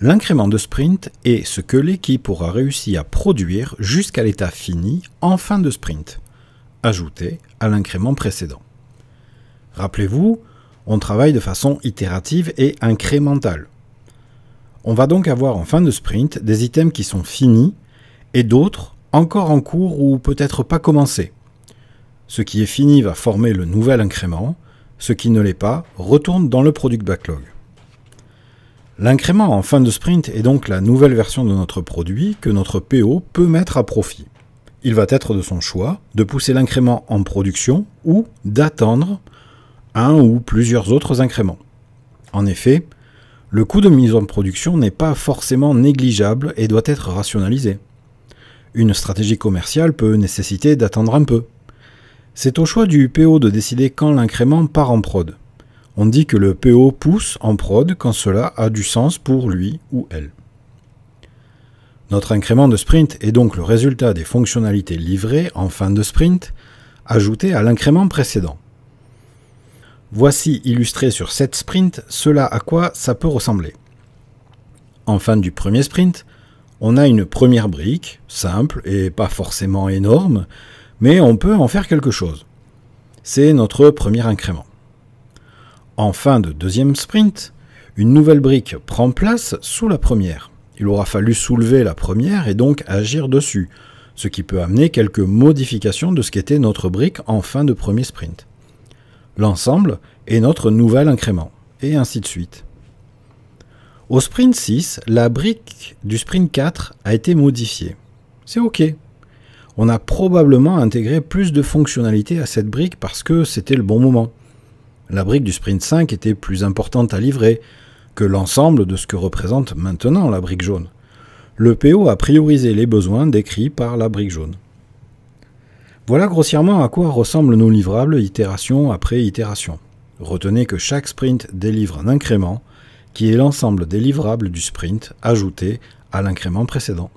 l'incrément. de sprint est ce que l'équipe aura réussi à produire jusqu'à l'état fini en fin de sprint, ajouté à l'incrément précédent. Rappelez-vous, on travaille de façon itérative et incrémentale. On va donc avoir en fin de sprint des items qui sont finis et d'autres encore en cours ou peut-être pas commencés. Ce qui est fini va former le nouvel incrément, ce qui ne l'est pas retourne dans le product backlog. L'incrément en fin de sprint est donc la nouvelle version de notre produit que notre PO peut mettre à profit. Il va être de son choix de pousser l'incrément en production ou d'attendre un ou plusieurs autres incréments. En effet, le coût de mise en production n'est pas forcément négligeable et doit être rationalisé. Une stratégie commerciale peut nécessiter d'attendre un peu. C'est au choix du PO de décider quand l'incrément part en prod. On dit que le PO pousse en prod quand cela a du sens pour lui ou elle. Notre incrément de sprint est donc le résultat des fonctionnalités livrées en fin de sprint ajoutées à l'incrément précédent. Voici illustré sur 7 sprints cela à quoi ça peut ressembler. En fin du premier sprint, on a une première brique, simple et pas forcément énorme, mais on peut en faire quelque chose. C'est notre premier incrément. En fin de deuxième sprint, une nouvelle brique prend place sous la première. Il aura fallu soulever la première et donc agir dessus, ce qui peut amener quelques modifications de ce qu'était notre brique en fin de premier sprint. L'ensemble est notre nouvel incrément, et ainsi de suite. Au sprint 6, la brique du sprint 4 a été modifiée. C'est OK. On a probablement intégré plus de fonctionnalités à cette brique parce que c'était le bon moment la brique du Sprint 5 était plus importante à livrer que l'ensemble de ce que représente maintenant la brique jaune. Le PO a priorisé les besoins décrits par la brique jaune. Voilà grossièrement à quoi ressemblent nos livrables itération après itération. Retenez que chaque sprint délivre un incrément qui est l'ensemble des livrables du sprint ajouté à l'incrément précédent.